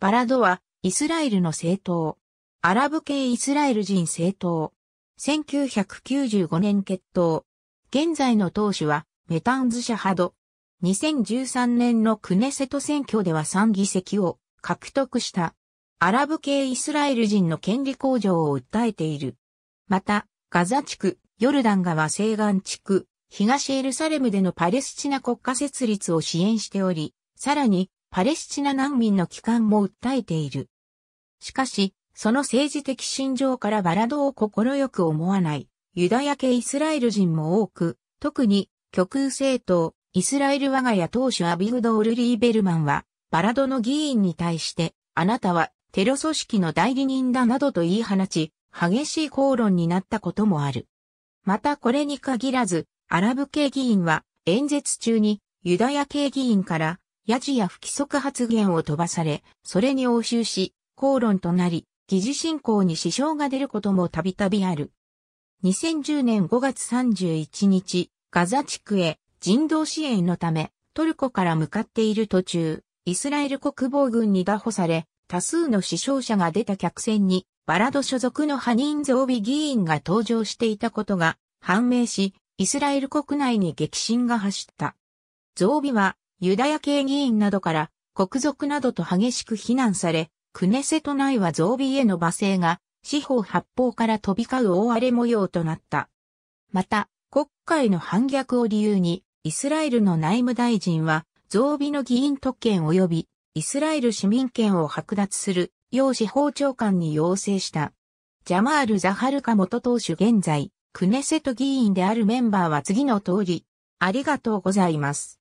バラドは、イスラエルの政党。アラブ系イスラエル人政党。1995年決闘。現在の党首は、メタンズ・シャハド。2013年のクネセト選挙では3議席を獲得した。アラブ系イスラエル人の権利向上を訴えている。また、ガザ地区、ヨルダン川西岸地区、東エルサレムでのパレスチナ国家設立を支援しており、さらにパレスチナ難民の帰還も訴えている。しかし、その政治的心情からバラドを快く思わない、ユダヤ系イスラエル人も多く、特に極右政党、イスラエル我が家当主アビグドール・リーベルマンは、バラドの議員に対して、あなたはテロ組織の代理人だなどと言い放ち、激しい口論になったこともある。またこれに限らず、アラブ系議員は演説中にユダヤ系議員からやじや不規則発言を飛ばされ、それに応酬し、口論となり、議事進行に支障が出ることもたびたびある。2010年5月31日、ガザ地区へ人道支援のため、トルコから向かっている途中、イスラエル国防軍に打捕され、多数の死傷者が出た客船に、バラド所属のハニーンゾービ議員が登場していたことが判明し、イスラエル国内に激震が走った。ゾービはユダヤ系議員などから国賊などと激しく非難され、クネセト内は増備への罵声が四方八方から飛び交う大荒れ模様となった。また、国会の反逆を理由に、イスラエルの内務大臣は、増備の議員特権及び、イスラエル市民権を剥奪する、要司法長官に要請した。ジャマール・ザハルカ元党首現在、クネセト議員であるメンバーは次の通り、ありがとうございます。